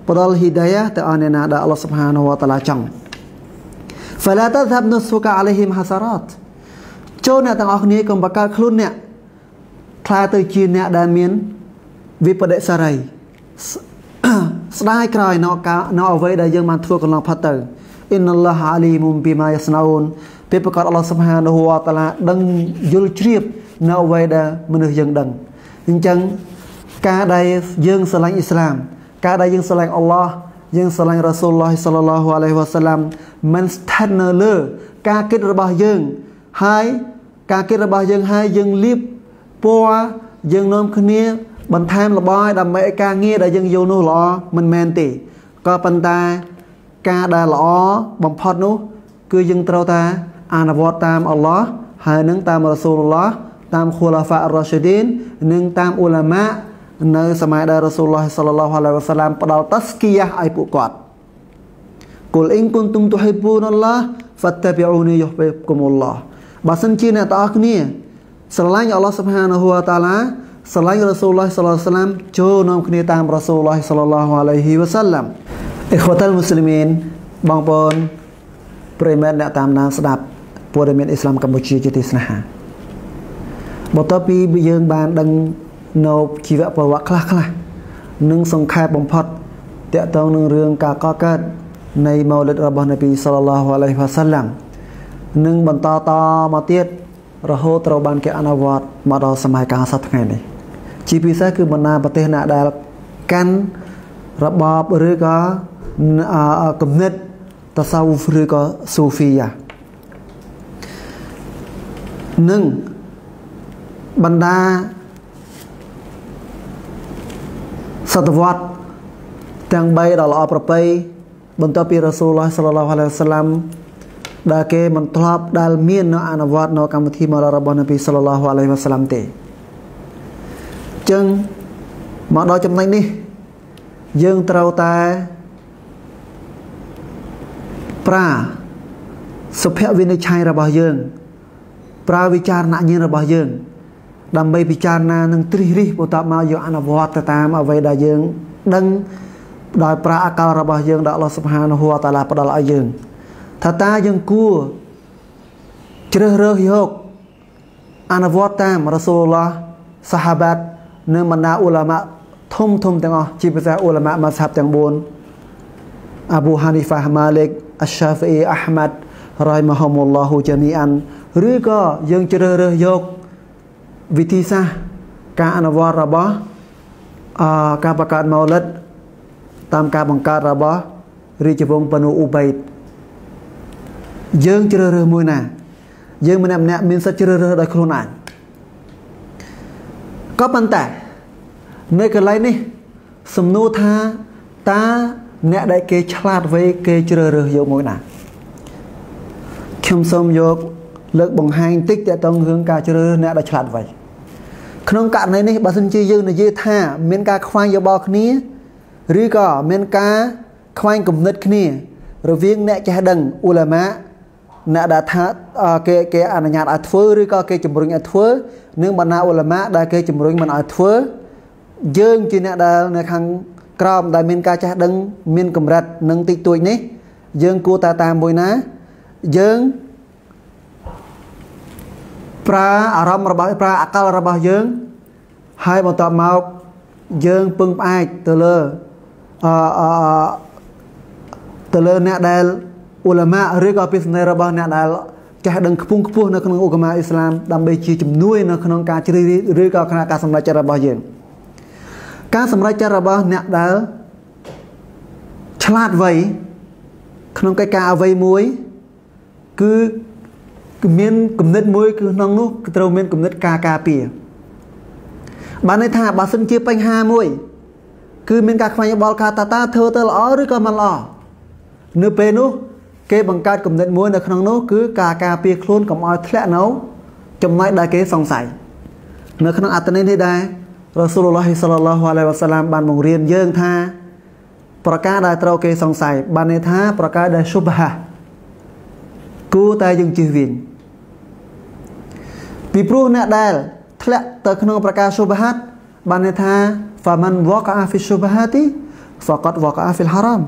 A: ផ្ដល់ហ៊ីដាយ៉ាទៅឲ្យអ្នកណាដែលអល់ឡោះស៊ុបហានហូវតាឡាចង់ فلا تذهب نفسك عليهم حسرات ចូលអ្នកទាំងអស់គ្នាកុំបកកើតខ្លួនអ្នកខ្លាទៅជាអ្នកដែលមានវិបដិសារីស្ដាយក្រោយនៅនៅអ្វីដែលយើងបានធ្វើកន្លងផុតទៅអ៊ីនឡោះអាលីមុំប៊ីម៉ាយ៉ាស្ណូនពេលប្រកាសអល់ឡោះសុបហានហូវតាឡាដឹងយល់ជ្រាបនៅអ្វីដែលមនុស្សយើងដឹងអញ្ចឹងការដែលយើងស្រឡាញ់អ៊ីស្លាមការដែលយើងស្រឡាញ់អល់ឡោះយើងស្រឡាញ់រ៉ាស៊ូលឡោះសល្លឡោះអាឡៃហ៊ីវ៉ាសាឡាមមិនស្ថិតនៅលើការគិតរបស់យើងហើយការគិតរបស់យើងហើយយើងលៀបពណ៌យើងនាំគ្នាបន្ថែមលម្អដើម្បីឲ្យការងារដែលយើងយល់នោះល្អមិនមែនទេក៏ប៉ុន្តែការដែលល្អបំផុតនោះ គឺយើងត្រូវតាអនុវត្តតាមអល់ឡោះហើយនឹងតាមរ៉ាស៊ូលឡោះតាមខូឡាហ្វារ៉ាស៊ីឌីននិងតាមអ៊ូឡាម៉ានៅសម័យដែលរ៉ាស៊ូលឡោះសាឡឡោះអាឡៃវ៉ាសាឡាមផ្ដល់តាស្គីយ៉ាឲ្យពួកគាត់គុលអ៊ីនគុនទុំទូហ៊ីបូនអល់ឡោះហ្វាតាប៊ីអ៊ូនីយុហ៊ីបគុមអល់ឡោះបើសិនជាអ្នកទាំងអស់គ្នាស្រឡាញ់អល់ឡោះសុបហានាហ៊ូវតាឡាស្រឡាញ់រ៉ាស៊ូលឡោះសាឡឡោះសាឡាមចូលនាំគ្នាតាមរ៉ាស៊ូលឡោះសាឡឡោះអាឡៃហ៊ីវ៉ាសាឡាមអ៊ីខ្វាតលមូស្លីមីនបងប្អូនប្រិយមិត្តអ្នកតាមដានស្ដាប់ព័ត៌មានអ៊ីស្លាមកម្ពុជាជាទីស្នេហាបន្ទាប់ពីយើងបានដឹងនៅជីវប្រវត្តិខ្លះខ្លះនិងសង្ខេបបំផុតតកតងនឹងរឿងការកកើតនៃម៉ូលិតរបស់នប៊ីសល្លឡោះអាឡៃហ៊ីវ៉ាសាឡាំនិងបន្តតមកទៀតរហូតត្រូវបានគេអនុវត្តមកដល់សម័យកាលសព្វថ្ងៃនេះជាពិសេសគឺបណ្ដាប្រទេសណាដែលកាន់របបឬក៏គំនិតតសាវឬក៏សូហ្វីយ៉ានឹងបណ្ដាសតវត្សទាំង3ដ៏ល្អប្រពៃបន្ទាប់ពីរ៉ាស៊ូលឡោះសល្លោះអាឡៃសាឡាំដែលគេមិនធ្លាប់ដែលមាននៅអនុវត្តនៅកម្មវិធីមររបស់នប៊ីសល្លោះអាឡៃវ៉ាសាឡាំទេចឹងមកដល់ចំណុចនេះ យើងត្រូវតែប្រាសុភវិនិច្ឆ័យរបស់យើង ប្រើវិចារណញ្ញាណរបស់យើង ដើម្បីពិចារណានឹងទ្រិះរិះបន្តមកយកអនុវត្តទៅតាមអ្វីដែលយើងដឹងដោយប្រាអកលរបស់យើងដល់អល់ឡោះសុបហានហួតាឡាផ្ដល់ឲ្យយើងថាតាយើងគួរជ្រើសរើសយកអនុវត្តតាមរ៉ាសូលឡោះសាហាបាតនិងបណ្ដាអ៊ូឡាម៉ាធំធំទាំងអស់ជាពិសេសអ៊ូឡាម៉ាម៉ាសាប់ទាំង4អាប៊ូហានីហ្វាម៉ាលិកអស្សាហ្វីអះម៉ាត់រ៉ៃមហមុលឡោះជាមីអានឬក៏យើងជ្រើសរើសយកវិធីសាស្ត្រការអនុវត្តរបស់អការបង្កើតម៉ូលិត តាមការបង្កើតរបស់រាជវង្សបនូអ៊ូបៃតយើងជ្រើសរើសមួយណាយើងម្នាក់ម្នាក់មានសិទ្ធិជ្រើសរើសដោយខ្លួនឯងក៏ប៉ុន្តែ នៅកន្លែងនេះ សំណួរថាតើអ្នកដែលគេឆ្លាតវៃគេជ្រើសរើសយកមួយណាខ្ញុំសូមយកលើកបង្ហាញតិចតទៅរឿងការជ្រើសអ្នកដែលឆ្លាតវៃក្នុងករណីនេះបើសិនជាយើងនិយាយថា មាន ការខ្វែងយោបល់គ្នាឬក៏មានការខ្វែងគំនិតគ្នារវាងអ្នកចេះដឹងអ៊ូឡាម៉ាអ្នកដែលថាគេគេអនុញ្ញាតឲ្យធ្វើឬក៏គេជំរុញឲ្យធ្វើនិងបណ្ណាអ៊ូឡាម៉ាដែលគេជំរុញមិនឲ្យធ្វើយើងជាអ្នកដែលនៅខាងក្រោមដែលមានការចាស់ដឹងមានកម្រិតនិងតិចតួចនេះយើងគួរតែតាមមួយណាយើងប្រើអារម្មណ៍របស់ប្រើអកលរបស់យើងហើយបន្តមកយើងពឹងផ្អែកទៅលើអឺទៅលើអ្នកដែលអ៊ុលាម៉ាឬក៏ពិសនារបស់អ្នកដែលចាស់ដឹងខ្ពង់ខ្ពស់នៅក្នុងឧបមាអ៊ីស្លាមដើម្បីជាជំនួយនៅក្នុងការជ្រើសរើសឬក៏ក្នុងការសម្រេចចិត្តរបស់យើង។ការសម្រេចចិត្តរបស់អ្នកដែលឆ្លាតវៃក្នុងកិច្ចការអ្វីមួយគឺមានគណិតមួយគឺក្នុងនោះគឺត្រូវមានគណិតការការពារបានន័យថាបើសិនជាបញ្ហាមួយ គឺមាន ការខ្វែងបល់ការតាតាធ្វើទៅល្អឬក៏មិនល្អនៅពេលនោះគេបង្កើតគណិតមួយនៅក្នុងនោះ គឺការការពារខ្លួនកុំឲ្យធ្លាក់នៅចំណុចដែលគេសង្ស័យនៅក្នុងអត្តន័យនេះដែររ៉ាស៊ូលឡោះសាឡឡោះអាឡៃវ៉ាសាឡាមបានបង្រៀនយើងថាប្រការដែលត្រូវគេសង្ស័យបានន័យថាប្រការដែលស៊ុបហាគួរតែយើងជៀសវាងពីព្រោះអ្នកដែល ធ្លាក់ទៅក្នុង ប្រការស៊ុបហាតបានន័យថា faman waqa'a fi shubahati faqad waqa'a fil haram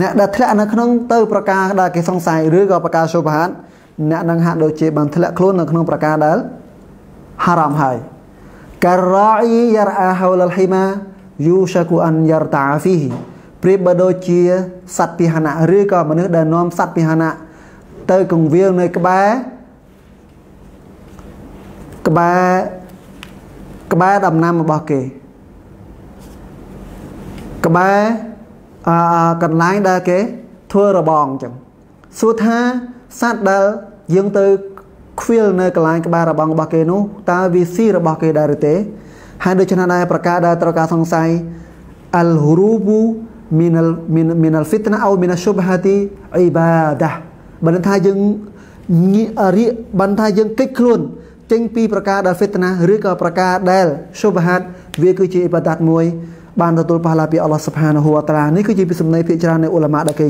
A: អ្នកដែលធ្លាក់នៅក្នុងទៅប្រការដែលគេសង្ស័យឬក៏ប្រការស៊ុបហាតអ្នកនឹងហាក់ដូចជាបានធ្លាក់ខ្លួននៅក្នុងប្រការដែលហារ៉ាមហើយការ៉ាអ៊ីយ៉ារ៉ាហូលលហ៊ីម៉ាយូសាគូអានយ៉ារតាហ្វីប្រៀបបើដូចជាសត្វពាហនៈឬក៏មនុស្សដែលនាំសត្វពាហនៈទៅកង្វៀងនៅក្បែរក្បែរក្បែរដំណាំរបស់គេ ក្បែរអកន្លែងដែលគេធ្វើរបងអញ្ចឹងសួរថាសត្វដែលយើងទៅខ្វៀលនៅកន្លែងក្បាលរបងរបស់គេនោះតើវាស៊ីរបស់គេដែរឬទេហើយដូច្នេះដែរប្រការដែលត្រូវការសង្ស័យអលហ៊ូរូប៊ូមីនលមីនលហ្វីតណាអូមីនស៊ុបហាទីអ៊ីបាដាបើនថាយើងងាករៀកបានថាយើងគេចខ្លួនចេញពីប្រការដែលហ្វីតណាឬក៏ប្រការដែលស៊ុបហាតវាគឺជាអ៊ីបាដាតមួយបានទទួលផាឡាពីអល់ឡោះសុផានហូវតានេះគឺជាពីសំណេរភាគច្រើននៃអ៊ុលាម៉ាដែលគេ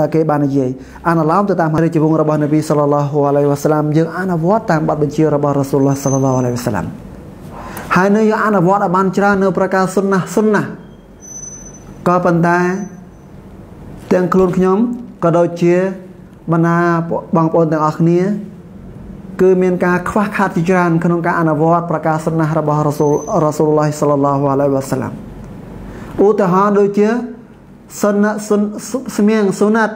A: ដែលគេបាននិយាយអានឡោមទៅតាមរាជវង្សរបស់នប៊ីសល្លឡោះអាឡៃវ៉ាសឡាមយើងអនុវត្តតាមបទបញ្ជារបស់រ៉ាស៊ូលឡោះសល្លឡោះអាឡៃវ៉ាសឡាមហើយនៅយើងអនុវត្តឲ្យបានច្រើននៅប្រការសុនណាសុនណាក៏ប៉ុន្តែទាំងខ្លួនខ្ញុំក៏ដូចជាបណ្ណាបងប្អូនទាំងអស់គ្នាគឺមានការខ្វះខាតជាច្រើនក្នុងការអនុវត្តប្រការសុនណារបស់រ៉ាស៊ូលរ៉ាស៊ូលឡោះសល្លឡោះអាឡៃវ៉ាសឡាមឧទាហរណ៍ដូចជាសុនស្មៀងសុណាត់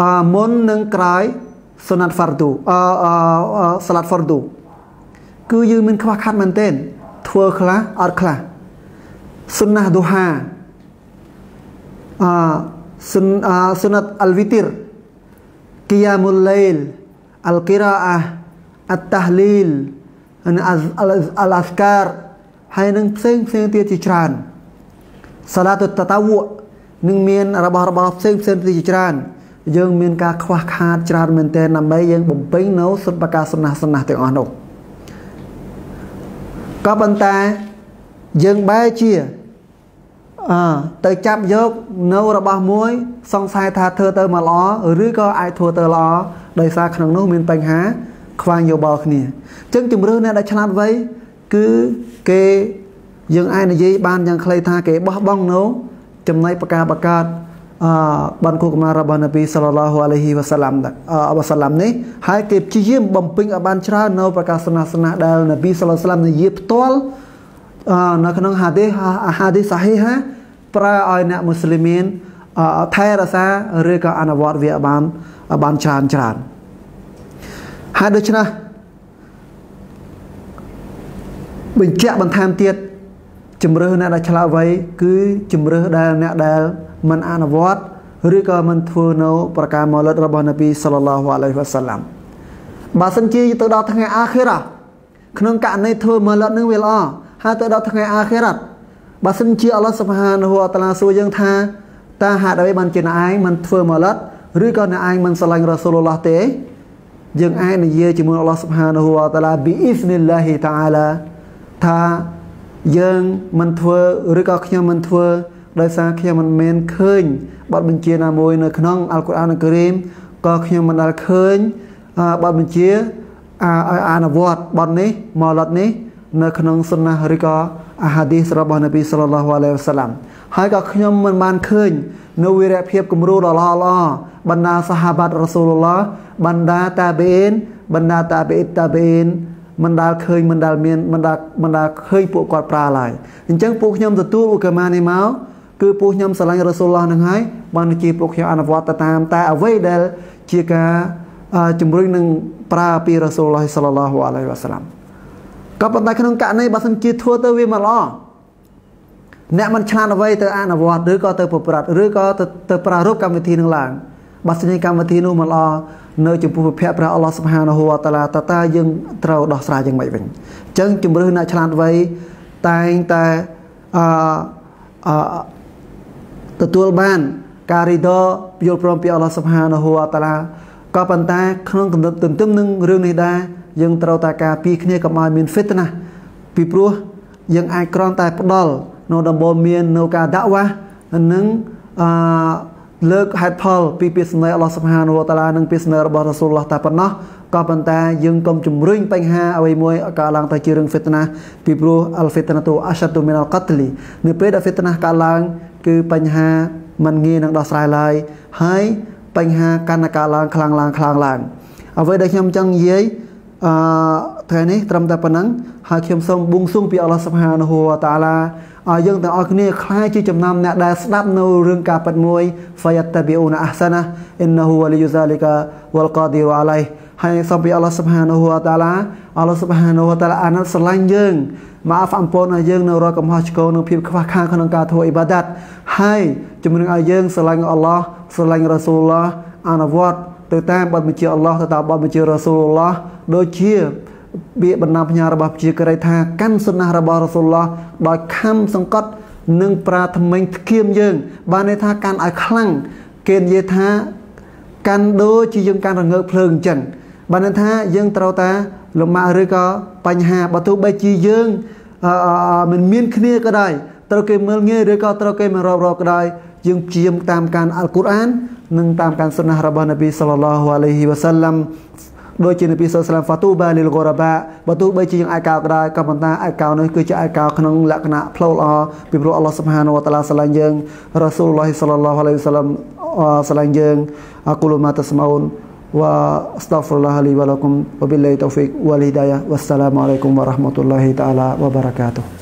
A: អមុននិងក្រោយសុណាត់ហ្វារទូអអសាឡាត់ហ្វារទូគឺយើងមានខ្វះខាតមែនទែនធ្វើខ្លះអត់ខ្លះសុណាត់ឌូហាអសុនអសុណាត់អលវីទីរគីយ៉ាមុលឡៃលអលគីរ៉ាអាអតតាហ្លីលអានអាស្ការហើយនឹងផ្សេងផ្សេងទៀតជាច្រើនសាឡាទុតតាវក់នឹងមានរបស់របរផ្សេងផ្សេងទៀតជាច្រើនយើង មានការខ្វះខាតច្រើនមែនទែនដើម្បីយើងបំពេញនៅសុទ្ធបកាសនាសនាទាំងអស់នោះក៏ប៉ុន្តែយើងបែរជាអើទៅចាប់យកនៅរបស់មួយ សង្ស័យថាធ្វើទៅមកល្អឬក៏អាចធ្វើទៅល្អដោយសារក្នុងនោះមានបញ្ហា ខ្វែងយោបល់គ្នាអញ្ចឹងជំរឿនអ្នកដែលឆ្លាតវៃគឺគេយើងអាចនិយាយបានយ៉ាងខ្លីថាគេបោះបង់នៅចំណៃបកាបកើតអឺបានគូកម្លារបស់នប៊ីសល្លឡោះអាឡៃហ៊ីវ៉ាសាឡាមអបសាឡាមនេះហើយគេព្យាយាមបំពេញឲ្យបានច្រើននៅប្រកាសសាសនាដែលនប៊ីសល្លឡោះសាឡាមនិយាយផ្ទាល់នៅក្នុង ហាឌីសហាឌីសសាហីហាប្រើឲ្យអ្នកមូស្លីមីនថែរក្សាឬក៏អនុវត្តវាបានបានច្រើនច្រើនហើយដូច្នេះបញ្ជាក់បន្ថែមទៀតជំរឿអ្នកដែលឆ្លាវៃគឺជំរឿដែលអ្នកដែលមិនអនុវត្តឬក៏មិនធ្វើនៅប្រការមូលិតរបស់នប៊ីសល្លឡោះអាឡៃហ៊ីវ៉ាសាឡាំបើសិនជាទៅដល់ថ្ងៃអាខិរ៉ាក្នុងករណីធ្វើមូលិតនឹងវាល្អហើយទៅដល់ថ្ងៃអាខិរ៉ាបើសិនជាអល់ឡោះសុបហានហូវតាឡាសួរយើងថាតើហេតុអ្វីបានជាអ្នកឯងមិនធ្វើមូលិតឬក៏អ្នកឯងមិនស្រឡាញ់រ៉ាស៊ូលឡោះទេយើងអាចនិយាយជាមួយអល់ឡោះសុបហានហូវតាឡាប៊ីអ៊ីស្និលឡាហ៊ីតាអាឡាថាយើងមិនធ្វើឬក៏ខ្ញុំមិនធ្វើដោយសារខ្ញុំមិនមែនឃើញបទបញ្ជាណាមួយនៅក្នុងអល់កុរអានការីមក៏ខ្ញុំមិនដែលឃើញបទបញ្ជាឲ្យអនុវត្តបទនេះមកឡុតនេះ នៅក្នុងសុនណះឬក៏អាហាឌីសរបស់នប៊ីសល្លឡោះអាឡៃវសាឡាំហើយក៏ខ្ញុំមិនបានឃើញនៅវីរភាពគំរូដ៏ល្អល្អបណ្ដាសាហាបាត់រ៉ាស៊ូលឡោះបណ្ដាតាបេអ៊ីនបណ្ដាតាបេអ៊ីតាបេអ៊ីនមិនដាល់ឃើញមិនដាល់មានមិនដាល់មិនដាល់ឃើញពួកគាត់ប្រើឡើយអញ្ចឹងពួកខ្ញុំទទួលឧបមានេះមកគឺពួកខ្ញុំស្រឡាញ់រ៉ាសូលឡោះនឹងហើយបានជាពួកខ្ញុំអនុវត្តតាមតែអ្វីដែលជាការជំរុញនឹងប្រើពីរ៉ាសូលឡោះសាឡឡោះអាឡៃវ៉ាសាឡាមក៏ប៉ុន្តែក្នុងករណីបើសិនជាធ្វើទៅវាមិនល្អអ្នកមិនឆ្លាតអ្វីទៅអនុវត្តឬក៏ទៅប្រព្រឹត្តឬក៏ទៅទៅប្រារព្ធកម្មវិធីនឹងឡើងបើសិនជាកម្មវិធីនោះមិនល្អនៅចំពោះវិភៈព្រះអល់ឡោះសុបហានហូវតាឡាតតាយើងត្រូវដោះស្រាយយ៉ាងម៉េចវិញអញ្ចឹងជំរឿនអ្នកឆ្លាតវៃតែងតែអឺទទួលបានការរីដយល់ព្រមពីអល់ឡោះសុបហានហូវតាឡាក៏ប៉ុន្តែ ក្នុងទំនឹកទន្ទឹមនឹងរឿងនេះដែរយើងត្រូវតែការពារគ្នាកុំឲ្យមាន fitna ពីព្រោះយើងអាចគ្រាន់តែផ្ដល់នៅដំបូងមាននៅការដាក់វ៉ានិងអឺលើកហេតុផលពីពាក្យសម្ដីអល់ឡោះសុបហានវតាឡានិងពាក្យសម្ដីរបស់រ៉ាស៊ូលឡោះតែប៉ុណ្ណោះក៏ប៉ុន្តែយើងកុំជំរុញបញ្ហាអ្វីមួយកើតឡើងទៅជារឿងហ្វីតណាពីព្រោះអល់ហ្វីតណាទូអាសាទូមីនអល់កាត់លីនៅពេលដែលហ្វីតណាកើតឡើងគឺបញ្ហាมันងាយនឹងដោះស្រាយឡើយហើយបញ្ហា កាន់តែកើតឡើងខ្លាំងឡើងខ្លាំងឡើងអ្វីដែលខ្ញុំចង់និយាយអឺថ្ងៃនេះត្រឹមតែប៉ុណ្ណឹងហើយខ្ញុំសូមបួងសួងពីអល់ឡោះសុបហានហូវតាឡាឲ្យយើងទាំងអស់គ្នាខ្លាចជាចំណាំអ្នកដែលស្ដាប់នៅរឿងការពិតមួយ fayattabi'una ahsana innahu waliyyu zalika wal qadiru alayh ហើយសូមពីអល់ឡោះសុបហានហូវតាឡាអល់ឡោះសុបហានហូវតាឡាអាណិតស្រឡាញ់យើងមកអអំពូនឲ្យយើងនៅរកកំហុសឆ្គងនិងភាពខ្វះខាតក្នុងការធ្វើអ៊ីបាដាតហើយជំរុញឲ្យយើងស្រឡាញ់អល់ឡោះស្រឡាញ់រ៉ាស៊ូលឡោះអនុវត្តទៅតាមបទបញ្ជាអល់ឡោះទៅតាមបទបញ្ជារ៉ាស៊ូលឡោះដូចជាពាក្យបណ្ដាផ្ញើរបស់ជាក្រីថាកាន់សុណារបស់រ៉ាសូលឡោះដោយខំសង្កត់និងប្រាថ្នាថ្គៀមយើង បានន័យថា កាន់ឲ្យខ្លាំងគេនិយាយថាកាន់ដូចជាយើងកាន់រងើកភ្លើងអញ្ចឹងបានន័យថាយើងត្រូវតាលំមាក់ឬក៏បញ្ហាបើទោះបីជាយើងមិនមានគ្នាក៏ដោយត្រូវគេមើលងាយឬក៏ត្រូវគេមិនរាប់រកក៏ដោយយើងព្យាយាមតាមការអល់កុរអាននិងតាមការសុណារបស់នប៊ីសល្លឡោះអាឡៃហ៊ីវ៉ាសាឡាំដូចជានៅពីសូសឡាំហ្វាទូបាលីលហ្គរ៉ាបាបើទោះបីជាយើងអាចកោក្រោយក៏ប៉ុន្តែអាចកោនោះគឺជាអាចកោក្នុងលក្ខណៈផ្លូវល្អពីព្រោះអល់ឡោះស៊ុបហានវតាឡាស្លាញ់យើងរ៉ាស៊ូលឡោះសឡឡោះអាឡៃហ៊ីសឡាំស្លាញ់យើងអកូលម៉ាតស្មោនវ៉ាស្តាហ្វរឡាហ៊ីវ៉ាឡាគុំវ៉ាប៊ីលឡៃតូហ្វិកវ៉ាលីដាយាវ៉ាសឡាមអាឡៃគុំវ៉ារ៉ាហ្មាតុលឡាហ៊ីតាឡាវ៉ាបារកាតូ